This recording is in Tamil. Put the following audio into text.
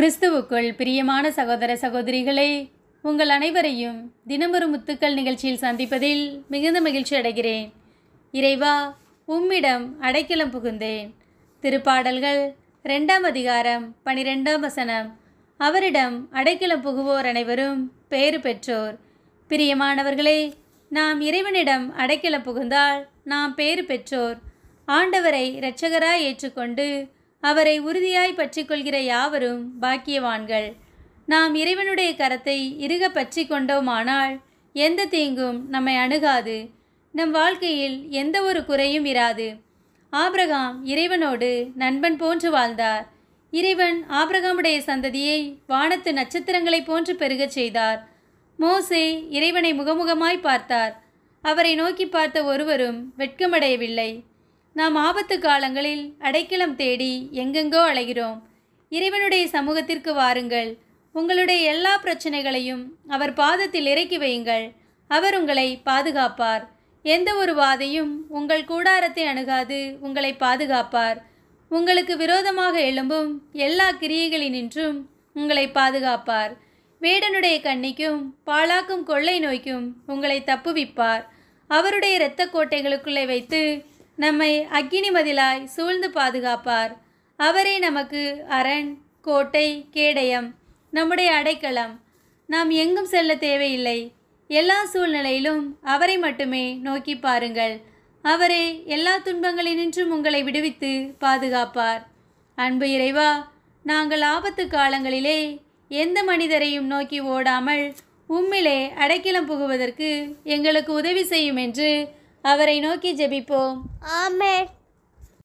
கிறிஸ்துவுக்குள் பிரியமான சகோதர சகோதரிகளை உங்கள் அனைவரையும் தினமொரு முத்துக்கள் நிகழ்ச்சியில் சந்திப்பதில் மிகுந்த மகிழ்ச்சி அடைகிறேன் இறைவா உம்மிடம் அடைக்கலம் புகுந்தேன் திருப்பாடல்கள் ரெண்டாம் அதிகாரம் பனிரெண்டாம் வசனம் அவரிடம் அடைக்கலம் புகுவோர் அனைவரும் பேறு பெற்றோர் பிரியமானவர்களே நாம் இறைவனிடம் அடைக்கலம் புகுந்தால் நாம் பேறு பெற்றோர் ஆண்டவரை இரட்சகராய் ஏற்றுக்கொண்டு அவரை உறுதியாய் பற்றிக்கொள்கிற யாவரும் பாக்கியவான்கள் நாம் இறைவனுடைய கரத்தை இறுக பற்றி கொண்டோமானால் எந்த தீங்கும் நம்மை அணுகாது நம் வாழ்க்கையில் எந்த ஒரு குறையும் இராது ஆபிரகாம் இறைவனோடு நண்பன் போன்று வாழ்ந்தார் இறைவன் ஆபிரகாமுடைய சந்ததியை வானத்து நட்சத்திரங்களைப் போன்று பெருகச் செய்தார் மோசே இறைவனை முகமுகமாய் பார்த்தார் அவரை நோக்கி பார்த்த ஒருவரும் வெட்கமடையவில்லை நாம் ஆபத்து காலங்களில் அடைக்கலம் தேடி எங்கெங்கோ அலைகிறோம் இறைவனுடைய சமூகத்திற்கு வாருங்கள் உங்களுடைய எல்லா பிரச்சனைகளையும் அவர் பாதத்தில் இறக்கி வையுங்கள் அவர் உங்களை பாதுகாப்பார் எந்த ஒரு வாதையும் உங்கள் கூடாரத்தை அணுகாது உங்களை பாதுகாப்பார் உங்களுக்கு விரோதமாக எழும்பும் எல்லா கிரியைகளினின்றும் உங்களை பாதுகாப்பார் வேடனுடைய கண்ணிக்கும் பாழாக்கும் கொள்ளை நோய்க்கும் உங்களை தப்புவிப்பார் அவருடைய இரத்த கோட்டைகளுக்குள்ளே வைத்து நம்மை அக்கினி மதிலாய் சூழ்ந்து பாதுகாப்பார் அவரே நமக்கு அரண் கோட்டை கேடயம் நம்முடைய அடைக்கலம் நாம் எங்கும் செல்ல தேவையில்லை எல்லா சூழ்நிலையிலும் அவரை மட்டுமே நோக்கி பாருங்கள் அவரே எல்லா துன்பங்களினின்றும் உங்களை விடுவித்து பாதுகாப்பார் அன்பு இறைவா நாங்கள் ஆபத்து காலங்களிலே எந்த மனிதரையும் நோக்கி ஓடாமல் உம்மிலே அடைக்கலம் புகுவதற்கு எங்களுக்கு உதவி செய்யும் என்று அவரை நோக்கி ஜெபிப்போம் ஆமென்